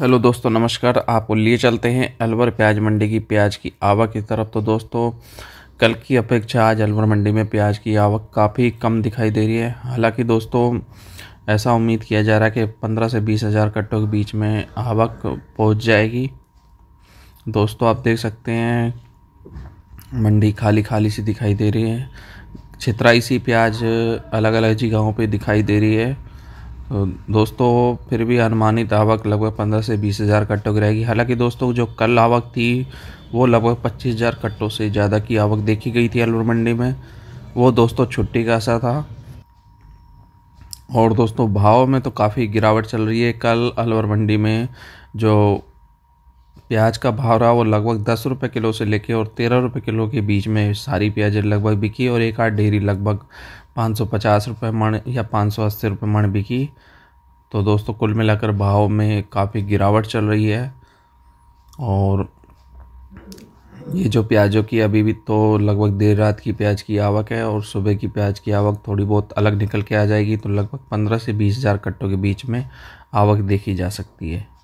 hello दोस्तों नमस्कार आपको लिए चलते हैं अलवर प्याज मंडी की प्याज की आवक की तरफ तो दोस्तों कल की अपेक्षा आज अलवर मंडी में प्याज की आवक काफ़ी कम दिखाई दे रही है हालांकि दोस्तों ऐसा उम्मीद किया जा रहा है कि पंद्रह से बीस हज़ार कट्टों के बीच में आवक पहुंच जाएगी दोस्तों आप देख सकते हैं मंडी खाली खाली सी दिखाई दे रही है छितराई सी प्याज अलग अलग जगहों पर दिखाई दे रही है तो दोस्तों फिर भी अनुमानित आवक लगभग पंद्रह से बीस हज़ार कट्टों की रहेगी हालांकि दोस्तों जो कल आवक थी वो लगभग पच्चीस हज़ार कट्टों से ज़्यादा की आवक देखी गई थी अलवर मंडी में वो दोस्तों छुट्टी का असर था और दोस्तों भाव में तो काफ़ी गिरावट चल रही है कल अलवर मंडी में जो प्याज का भाव रहा वो लगभग दस रुपये किलो से लेके और तेरह रुपये किलो के बीच में सारी प्याजें लगभग बिकी और एक आठ डेरी लगभग पाँच सौ पचास रुपये मण या पाँच सौ अस्सी रुपये मण बिकी तो दोस्तों कुल मिलाकर भाव में काफ़ी गिरावट चल रही है और ये जो प्याजों की अभी भी तो लगभग देर रात की प्याज की आवक है और सुबह की प्याज की आवक थोड़ी बहुत अलग निकल के आ जाएगी तो लगभग पंद्रह से बीस हज़ार कट्टों के बीच में आवक देखी जा सकती है